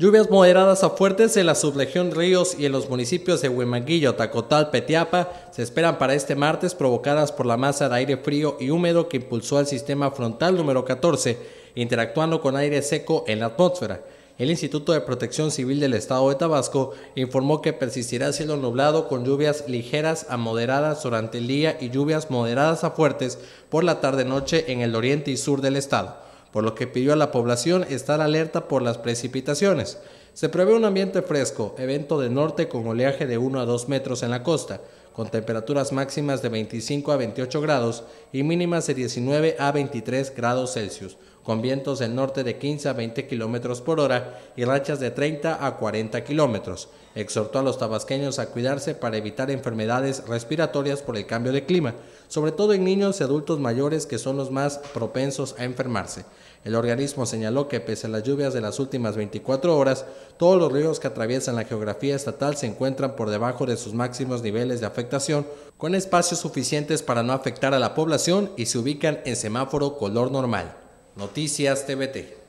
Lluvias moderadas a fuertes en la subregión Ríos y en los municipios de Huemanguillo, Tacotal, Petiapa se esperan para este martes provocadas por la masa de aire frío y húmedo que impulsó al sistema frontal número 14, interactuando con aire seco en la atmósfera. El Instituto de Protección Civil del Estado de Tabasco informó que persistirá cielo nublado con lluvias ligeras a moderadas durante el día y lluvias moderadas a fuertes por la tarde-noche en el oriente y sur del estado por lo que pidió a la población estar alerta por las precipitaciones. Se prevé un ambiente fresco, evento de norte con oleaje de 1 a 2 metros en la costa con temperaturas máximas de 25 a 28 grados y mínimas de 19 a 23 grados Celsius, con vientos del norte de 15 a 20 kilómetros por hora y rachas de 30 a 40 kilómetros. Exhortó a los tabasqueños a cuidarse para evitar enfermedades respiratorias por el cambio de clima, sobre todo en niños y adultos mayores que son los más propensos a enfermarse. El organismo señaló que pese a las lluvias de las últimas 24 horas, todos los ríos que atraviesan la geografía estatal se encuentran por debajo de sus máximos niveles de afectación afectación, con espacios suficientes para no afectar a la población y se ubican en semáforo color normal. Noticias TVT.